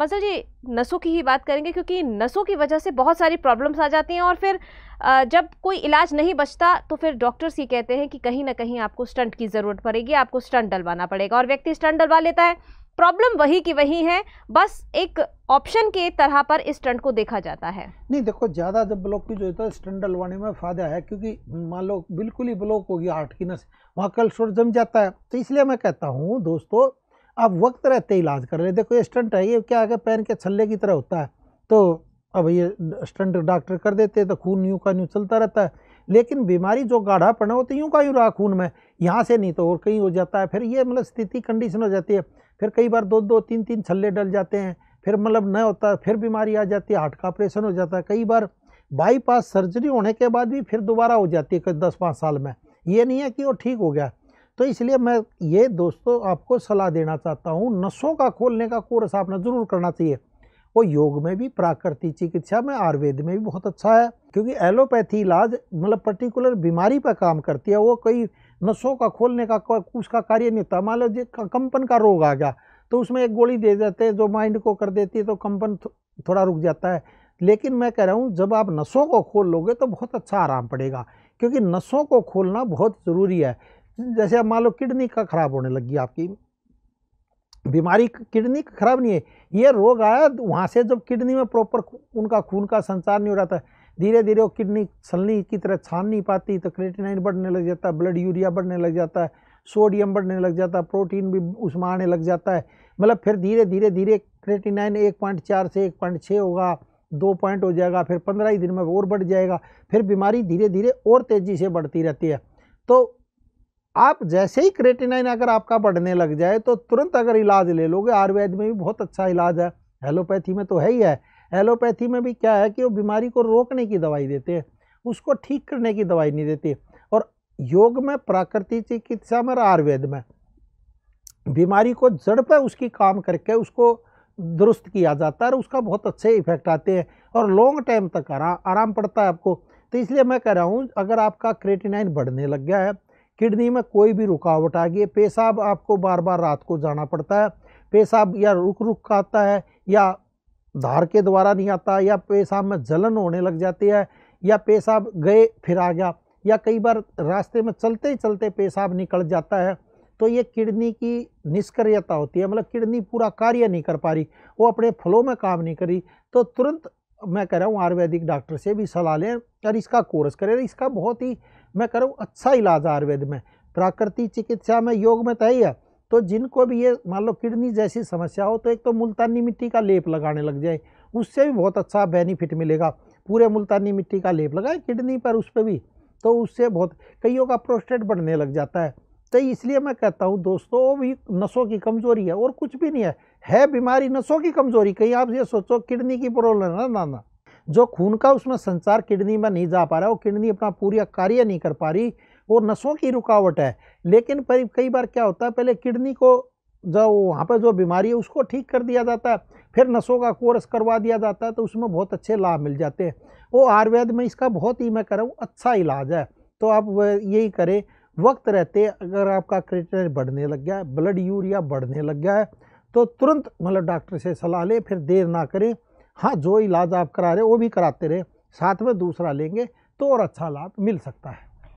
muscle जी नसों की ही बात करेंगे क्योंकि नसों की वजह से बहुत सारी प्रॉब्लम्स आ जाती हैं और फिर जब कोई इलाज नहीं बचता तो फिर डॉक्टर्स ही कहते हैं कि कहीं ना कहीं आपको स्टंट की ज़रूरत पड़ेगी आपको स्टंट डलवाना पड़ेगा और व्यक्ति स्टंट डलवा लेता है प्रॉब्लम वही की वही है बस एक ऑप्शन के तरह पर इस स्टंट को देखा जाता है नहीं देखो ज़्यादा जब की जो है स्टंट डलवाने में फ़ायदा है क्योंकि मान लो बिल्कुल ही ब्लॉक होगी हार्ट की नस वहाँ कल जम जाता है तो इसलिए मैं कहता हूँ दोस्तों आप वक्त रहते इलाज कर रहे देखो ये स्टंट है ये क्या है पैन के छल्ले की तरह होता है तो अब ये स्टंट डॉक्टर कर देते तो खून यूँ का यूँ चलता रहता है लेकिन बीमारी जो गाढ़ा पड़ा हो तो यूँ का यूँ रहा खून में यहाँ से नहीं तो और कहीं हो जाता है फिर ये मतलब स्थिति कंडीशन हो जाती है फिर कई बार दो दो तीन तीन छल्ले डल जाते हैं फिर मतलब न होता फिर बीमारी आ जाती है हार्ट का ऑपरेशन हो जाता है कई बार बाईपास सर्जरी होने के बाद भी फिर दोबारा हो जाती है दस पाँच साल में ये नहीं है कि वो ठीक हो गया तो इसलिए मैं ये दोस्तों आपको सलाह देना चाहता हूँ नसों का खोलने का कोर्स आपने ज़रूर करना चाहिए वो योग में भी प्राकृतिक चिकित्सा में आयुर्वेद में भी बहुत अच्छा है क्योंकि एलोपैथी इलाज मतलब पर्टिकुलर बीमारी पर काम करती है वो कई नसों का खोलने का उसका कार्य नहीं होता मान लो कंपन का रोग आ गया तो उसमें एक गोली दे देते हैं जो माइंड को कर देती है तो कंपन थोड़ा रुक जाता है लेकिन मैं कह रहा हूँ जब आप नसों को खोल लोगे तो बहुत अच्छा आराम पड़ेगा क्योंकि नसों को खोलना बहुत ज़रूरी है जैसे अब मान लो किडनी का खराब होने लगी आपकी बीमारी किडनी का खराब नहीं है ये रोग आया वहाँ से जब किडनी में प्रॉपर उनका खून का संचार नहीं हो रहा था धीरे धीरे वो किडनी छलनी की तरह छान नहीं पाती तो क्रेटिनाइन बढ़ने लग जाता है ब्लड यूरिया बढ़ने लग जाता है सोडियम बढ़ने लग जाता है प्रोटीन भी उसमें आने लग जाता है मतलब फिर धीरे धीरे धीरे क्रेटिनाइन एक पॉइंट चार से एक पॉइंट छः होगा दो पॉइंट हो जाएगा फिर पंद्रह ही दिन में और बढ़ जाएगा फिर बीमारी धीरे धीरे और तेज़ी से बढ़ती रहती है तो आप जैसे ही क्रेटिनाइन अगर आपका बढ़ने लग जाए तो तुरंत अगर इलाज ले लोगे आयुर्वेद में भी बहुत अच्छा इलाज है एलोपैथी में तो है ही है एलोपैथी में भी क्या है कि वो बीमारी को रोकने की दवाई देते हैं उसको ठीक करने की दवाई नहीं देती और योग में प्राकृतिक चिकित्सा में और आयुर्वेद में बीमारी को जड़ पर उसकी काम करके उसको दुरुस्त किया जाता है और उसका बहुत अच्छे इफेक्ट आते हैं और लॉन्ग टाइम तक आराम आराम पड़ता है आपको तो इसलिए मैं कह रहा हूँ अगर आपका क्रेटिनाइन बढ़ने लग गया है किडनी में कोई भी रुकावट आ गई है पेशाब आपको बार बार रात को जाना पड़ता है पेशाब या रुक रुक आता है या धार के द्वारा नहीं आता या पेशाब में जलन होने लग जाती है या पेशाब गए फिर आ गया या कई बार रास्ते में चलते ही चलते पेशाब निकल जाता है तो ये किडनी की निष्क्रियता होती है मतलब किडनी पूरा कार्य नहीं कर पा रही वो अपने फ्लो में काम नहीं करी तो तुरंत मैं कह रहा हूँ आयुर्वेदिक डॉक्टर से भी सलाह लें और इसका कोर्स करें इसका बहुत ही मैं करूँ अच्छा इलाज आयुर्वेद में प्राकृतिक चिकित्सा में योग में तो ही है तो जिनको भी ये मान लो किडनी जैसी समस्या हो तो एक तो मुल्तानी मिट्टी का लेप लगाने लग जाए उससे भी बहुत अच्छा बेनिफिट मिलेगा पूरे मुल्तानी मिट्टी का लेप लगाए किडनी पर उस पर भी तो उससे बहुत कईयों का प्रोस्टेट बढ़ने लग जाता है तो इसलिए मैं कहता हूँ दोस्तों वो भी नसों की कमज़ोरी है और कुछ भी नहीं है है बीमारी नसों की कमज़ोरी कहीं आप ये सोचो किडनी की प्रॉब्लम है ना ना जो खून का उसमें संचार किडनी में नहीं जा पा रहा है वो किडनी अपना पूरा कार्य नहीं कर पा रही वो नसों की रुकावट है लेकिन पर कई बार क्या होता है पहले किडनी को जो वहाँ पर जो बीमारी है उसको ठीक कर दिया जाता है फिर नसों का कोर्स करवा दिया जाता है तो उसमें बहुत अच्छे लाभ मिल जाते हैं वो आयुर्वेद में इसका बहुत ही मैं कर रहा हूँ अच्छा इलाज है तो आप यही करें वक्त रहते अगर आपका क्रिएटिन बढ़ने लग गया है ब्लड यूरिया बढ़ने लग गया है तो तुरंत मतलब डॉक्टर से सलाह लें फिर देर ना करें हाँ जो इलाज आप करा रहे हो वो भी कराते रहे साथ में दूसरा लेंगे तो और अच्छा लाभ मिल सकता है